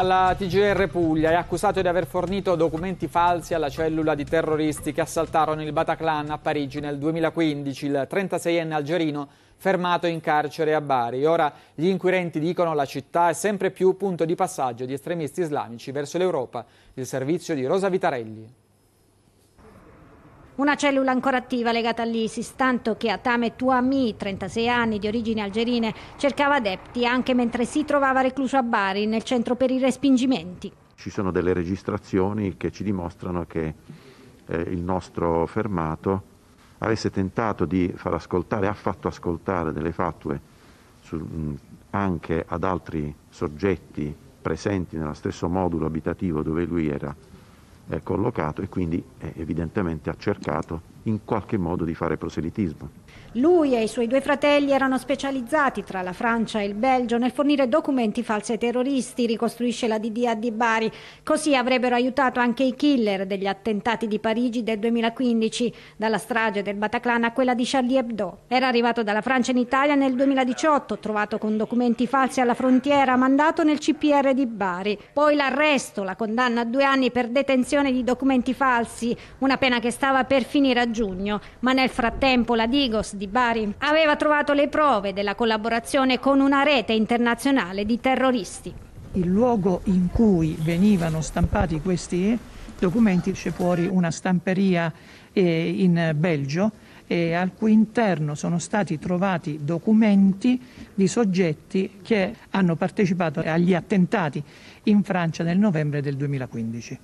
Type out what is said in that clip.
Alla TGR Puglia è accusato di aver fornito documenti falsi alla cellula di terroristi che assaltarono il Bataclan a Parigi nel 2015. Il 36enne algerino fermato in carcere a Bari. Ora gli inquirenti dicono la città è sempre più punto di passaggio di estremisti islamici verso l'Europa. Il servizio di Rosa Vitarelli. Una cellula ancora attiva legata all'ISIS, tanto che Atame Tuami, 36 anni, di origini algerine, cercava adepti anche mentre si trovava recluso a Bari, nel centro per i respingimenti. Ci sono delle registrazioni che ci dimostrano che eh, il nostro fermato avesse tentato di far ascoltare, ha fatto ascoltare delle fatue su, mm, anche ad altri soggetti presenti nello stesso modulo abitativo dove lui era collocato e quindi eh, evidentemente ha cercato in qualche modo di fare proselitismo. Lui e i suoi due fratelli erano specializzati tra la Francia e il Belgio nel fornire documenti falsi ai terroristi, ricostruisce la DDA di Bari. Così avrebbero aiutato anche i killer degli attentati di Parigi del 2015, dalla strage del Bataclan a quella di Charlie Hebdo. Era arrivato dalla Francia in Italia nel 2018, trovato con documenti falsi alla frontiera, mandato nel CPR di Bari. Poi l'arresto, la condanna a due anni per detenzione di documenti falsi, una pena che stava per finire a giugno giugno, ma nel frattempo la Digos di Bari aveva trovato le prove della collaborazione con una rete internazionale di terroristi. Il luogo in cui venivano stampati questi documenti c'è fuori una stamperia eh, in Belgio e al cui interno sono stati trovati documenti di soggetti che hanno partecipato agli attentati in Francia nel novembre del 2015.